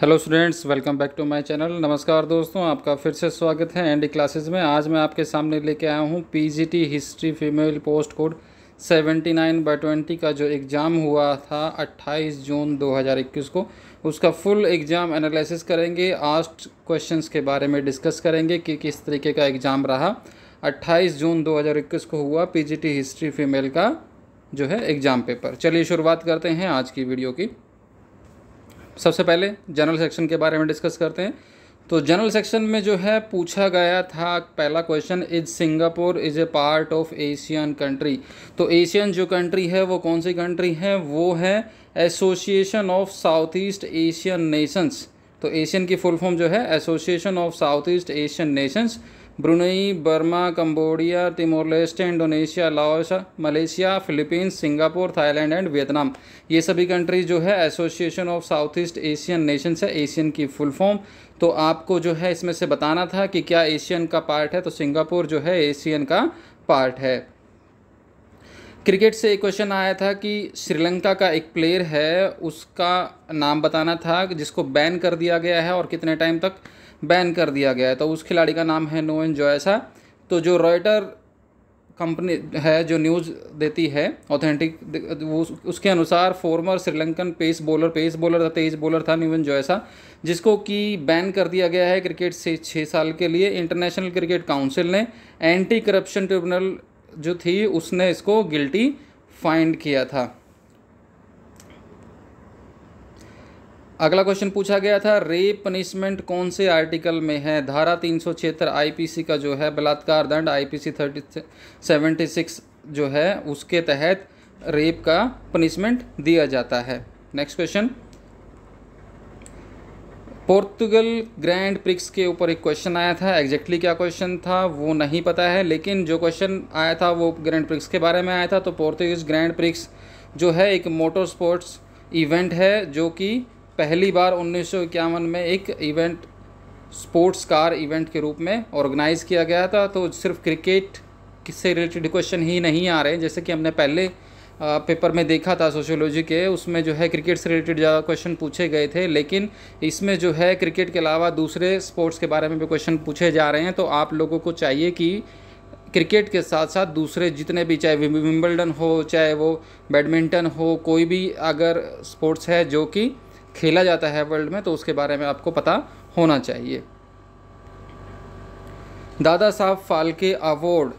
hello students welcome back to my channel नमस्कार दोस्तों आपका फिर से स्वागत है एनडी क्लासेस में आज मैं आपके सामने लेके आया हूँ PGT history female post code 79 by 20 का जो एग्ज़ाम हुआ था 28 जून 2021 को उसका फुल एग्ज़ाम एनालिसिस करेंगे आस्ट क्वेश्चंस के बारे में डिस्कस करेंगे कि किस तरीके का एग्ज़ाम रहा अट्ठाईस जून दो को हुआ पी हिस्ट्री फीमेल का जो है एग्ज़ाम पेपर चलिए शुरुआत करते हैं आज की वीडियो की सबसे पहले जनरल सेक्शन के बारे में डिस्कस करते हैं तो जनरल सेक्शन में जो है पूछा गया था पहला question is Singapore is a part of ASEAN country तो एशियन जो कंट्री है वो कौन सी कंट्री है वो है association of south east Asian nations तो एशियन की फुल फॉर्म जो है association of south east Asian nations Brunei Burma Cambodia Timor Leste Indonesia Laos Malaysia Philippines Singapore Thailand and Vietnam ये सभी कंट्रीज जो है association of south east Asian nations है Asian की फुल फॉर्म तो आपको जो है इसमें से बताना था कि क्या एशियन का पार्ट है तो सिंगापुर जो है एशियन का पार्ट है क्रिकेट से एक क्वेश्चन आया था कि श्रीलंका का एक प्लेयर है उसका नाम बताना था जिसको बैन कर दिया गया है और कितने टाइम तक बैन कर दिया गया है तो उस खिलाड़ी का नाम है नोएन जोयसा तो जो रॉयटर कंपनी है जो न्यूज़ देती है ऑथेंटिक वो उसके अनुसार former Sri Lankan pace bowler pace bowler था तेज बॉलर था न्यूवन जोयसा जिसको कि बैन कर दिया गया है क्रिकेट से छः साल के लिए इंटरनेशनल क्रिकेट काउंसिल ने एंटी करप्शन ट्रिब्यूनल जो थी उसने इसको गिल्टी फाइंड किया था अगला क्वेश्चन पूछा गया था रेप पनिशमेंट कौन से आर्टिकल में है धारा तीन सौ छिहत्तर आई का जो है बलात्कार दंड आई थर्टी सेवेंटी सिक्स जो है उसके तहत रेप का पनिशमेंट दिया जाता है next question Portugal grand prix के ऊपर एक क्वेश्चन आया था एग्जैक्टली क्या क्वेश्चन था वो नहीं पता है लेकिन जो क्वेश्चन आया था वो ग्रैंड प्रिक्स के बारे में आया था तो पोर्तुगीज ग्रैंड प्रिक्स जो है एक मोटर स्पोर्ट्स इवेंट है जो कि पहली बार उन्नीस में एक इवेंट स्पोर्ट्स कार इवेंट के रूप में ऑर्गेनाइज़ किया गया था तो सिर्फ क्रिकेट से रिलेटेड क्वेश्चन ही नहीं आ रहे हैं जैसे कि हमने पहले पेपर में देखा था सोशियोलॉजी के उसमें जो है क्रिकेट से रिलेटेड ज़्यादा क्वेश्चन पूछे गए थे लेकिन इसमें जो है क्रिकेट के अलावा दूसरे स्पोर्ट्स के बारे में भी क्वेश्चन पूछे जा रहे हैं तो आप लोगों को चाहिए कि क्रिकेट के साथ साथ दूसरे जितने भी चाहे विम्बल्डन हो चाहे वो बैडमिंटन हो कोई भी अगर स्पोर्ट्स है जो कि खेला जाता है वर्ल्ड में तो उसके बारे में आपको पता होना चाहिए दादा साहब फाल्के अवार्ड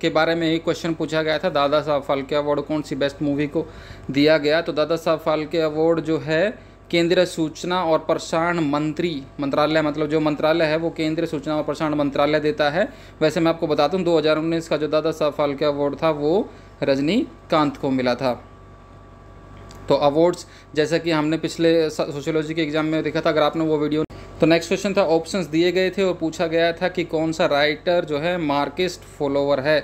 के बारे में एक क्वेश्चन पूछा गया था दादा साहब फाल्के अवार्ड कौन सी बेस्ट मूवी को दिया गया तो दादा साहब फाल्के अवार्ड जो है केंद्रीय सूचना और प्रसारण मंत्री मंत्रालय मतलब जो मंत्रालय है वो केंद्रीय सूचना और प्रसारण मंत्रालय देता है वैसे मैं आपको बता दूं 2019 का जो दादा साहब फाल्के अवार्ड था वो रजनीकांत को मिला था तो अवार्ड्स जैसा कि हमने पिछले सोशोलॉजी के एग्जाम में देखा था अगर आपने वो वीडियो तो नेक्स्ट क्वेश्चन था ऑप्शंस दिए गए थे और पूछा गया था कि कौन सा राइटर जो है मार्किस्ट फॉलोवर है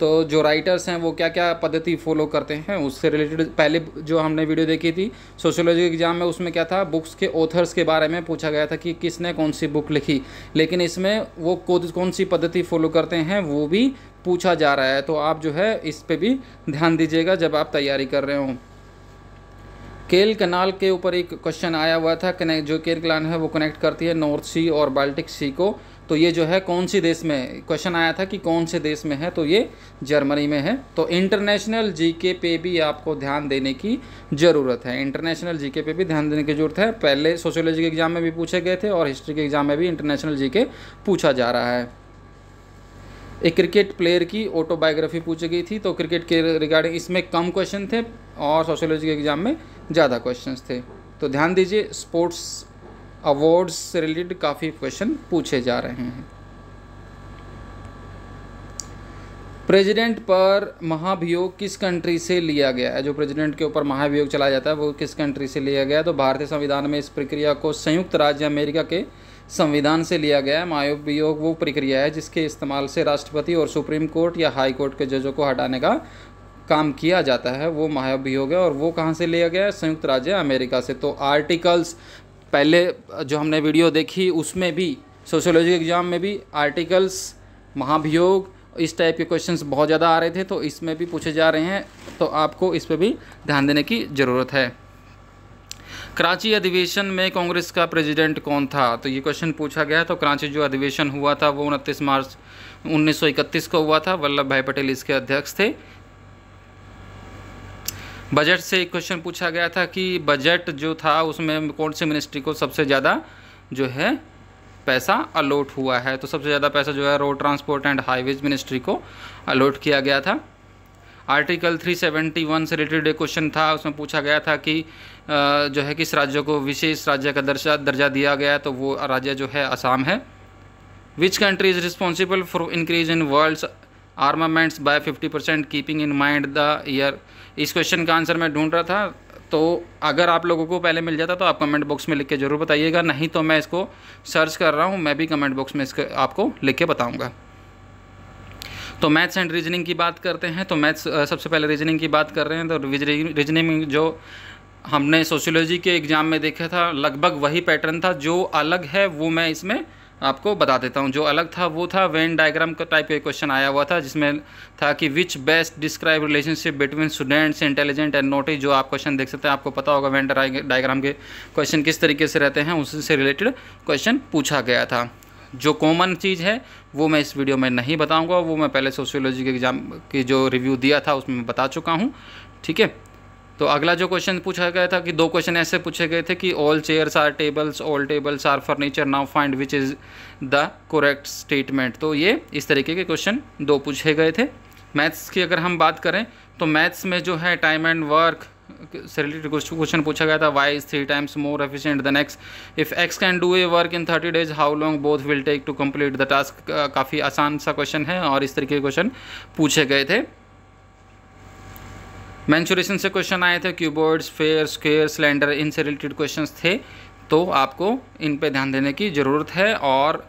तो जो राइटर्स हैं वो क्या क्या पद्धति फॉलो करते हैं उससे रिलेटेड पहले जो हमने वीडियो देखी थी सोशोलॉजी एग्जाम में उसमें क्या था बुक्स के ऑथर्स के बारे में पूछा गया था कि किसने कौन सी बुक लिखी लेकिन इसमें वो कौन सी पद्धति फॉलो करते हैं वो भी पूछा जा रहा है तो आप जो है इस पर भी ध्यान दीजिएगा जब आप तैयारी कर रहे हों केल कनाल के ऊपर एक क्वेश्चन आया हुआ था कनेक्ट जो केल कनाल है वो कनेक्ट करती है नॉर्थ सी और बाल्टिक सी को तो ये जो है कौन सी देश में क्वेश्चन आया था कि कौन से देश में है तो ये जर्मनी में है तो इंटरनेशनल जीके पे भी आपको ध्यान देने की ज़रूरत है इंटरनेशनल जीके पे भी ध्यान देने की ज़रूरत है पहले सोशोलॉजी के एग्ज़ाम में भी पूछे गए थे और हिस्ट्री के एग्ज़ाम में भी इंटरनेशनल जी पूछा जा रहा है एक क्रिकेट प्लेयर की ऑटोबायोग्राफी पूछी गई थी तो क्रिकेट के रिगार्डिंग इसमें कम क्वेश्चन थे और सोशोलॉजी के एग्ज़ाम में ज़्यादा क्वेश्चंस थे तो ध्यान दीजिए स्पोर्ट्स अवार्ड्स से रिलेटेड काफ़ी क्वेश्चन पूछे जा रहे हैं प्रेसिडेंट पर महाभियोग किस कंट्री से लिया गया है जो प्रेसिडेंट के ऊपर महाभियोग चलाया जाता है वो किस कंट्री से लिया गया है तो भारतीय संविधान में इस प्रक्रिया को संयुक्त राज्य अमेरिका के संविधान से लिया गया है महाभियोग वो प्रक्रिया है जिसके इस्तेमाल से राष्ट्रपति और सुप्रीम कोर्ट या हाई कोर्ट के जजों को हटाने का काम किया जाता है वो महाभियोग है और वो कहाँ से लिया गया है संयुक्त राज्य अमेरिका से तो आर्टिकल्स पहले जो हमने वीडियो देखी उसमें भी सोशोलॉजी एग्ज़ाम में भी आर्टिकल्स महाभियोग इस टाइप के क्वेश्चंस बहुत ज़्यादा आ रहे थे तो इसमें भी पूछे जा रहे हैं तो आपको इस पर भी ध्यान देने की ज़रूरत है कराची अधिवेशन में कांग्रेस का प्रेसिडेंट कौन था तो ये क्वेश्चन पूछा गया तो कराची जो अधिवेशन हुआ था वो उनतीस मार्च 1931 को हुआ था वल्लभ भाई पटेल इसके अध्यक्ष थे बजट से एक क्वेश्चन पूछा गया था कि बजट जो था उसमें कौन सी मिनिस्ट्री को सबसे ज़्यादा जो है पैसा अलॉट हुआ है तो सबसे ज़्यादा पैसा जो है road transport and highways ministry को अलॉट किया गया था आर्टिकल 371 से रिलेटेड एक क्वेश्चन था उसमें पूछा गया था कि जो है किस राज्य को विशेष राज्य का दर्जा दर्जा दिया गया तो वो राज्य जो है असम है which country is responsible for increase in world's armaments by 50 percent keeping in mind the year इस क्वेश्चन का आंसर मैं ढूंढ रहा था तो अगर आप लोगों को पहले मिल जाता तो आप कमेंट बॉक्स में लिख के ज़रूर बताइएगा नहीं तो मैं इसको सर्च कर रहा हूँ मैं भी कमेंट बॉक्स में इसके आपको लिख के बताऊँगा तो मैथ्स एंड रीजनिंग की बात करते हैं तो मैथ्स सबसे पहले रीजनिंग की बात कर रहे हैं तो रीजनिंग जो हमने सोशियोलॉजी के एग्ज़ाम में देखा था लगभग वही पैटर्न था जो अलग है वो मैं इसमें आपको बता देता हूँ जो अलग था वो था वेन डायग्राम का टाइप का क्वेश्चन आया हुआ था जिसमें था कि which best describe relationship between students intelligent and notice जो आप क्वेश्चन देख सकते हैं आपको पता होगा वेन डायग्राम के क्वेश्चन किस तरीके से रहते हैं उससे रिलेटेड क्वेश्चन पूछा गया था जो कॉमन चीज़ है वो मैं इस वीडियो में नहीं बताऊँगा वो मैं पहले सोशियोलॉजी के एग्ज़ाम की जो रिव्यू दिया था उसमें बता चुका हूँ ठीक है तो अगला जो क्वेश्चन पूछा गया था कि दो क्वेश्चन ऐसे पूछे गए थे कि all chairs are tables all tables are furniture now find which is the correct statement तो ये इस तरीके के क्वेश्चन दो पूछे गए थे मैथ्स की अगर हम बात करें तो मैथ्स में जो है टाइम एंड वर्क से रिलेटेड क्वेश्चन पूछा गया था Y is three times more efficient than X if X can do a work in thirty days how long both will take to complete the task काफ़ी आसान सा question है और इस तरीके के क्वेश्चन पूछे गए थे मैंचुरेशन से क्वेश्चन आए थे क्यूबोर्ड्स फेयर स्क्वेयर सिलेंडर इनसे रिलेटेड क्वेश्चंस थे तो आपको इन पे ध्यान देने की ज़रूरत है और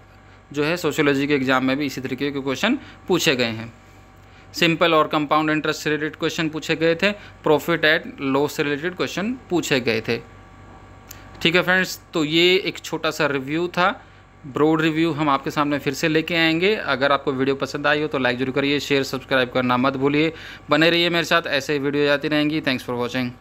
जो है सोशियोलॉजी के एग्ज़ाम में भी इसी तरीके के क्वेश्चन पूछे गए हैं सिंपल और कंपाउंड इंटरेस्ट से रिलेटेड क्वेश्चन पूछे गए थे प्रॉफिट एट लॉस से रिलेटेड क्वेश्चन पूछे गए थे ठीक है फ्रेंड्स तो ये एक छोटा सा रिव्यू था ब्रोड रिव्यू हम आपके सामने फिर से लेके आएंगे अगर आपको वीडियो पसंद आई हो तो लाइक जरूर करिए शेयर सब्सक्राइब करना मत भूलिए बने रहिए मेरे साथ ऐसे वीडियो आती रहेंगी थैंक्स फॉर वॉचिंग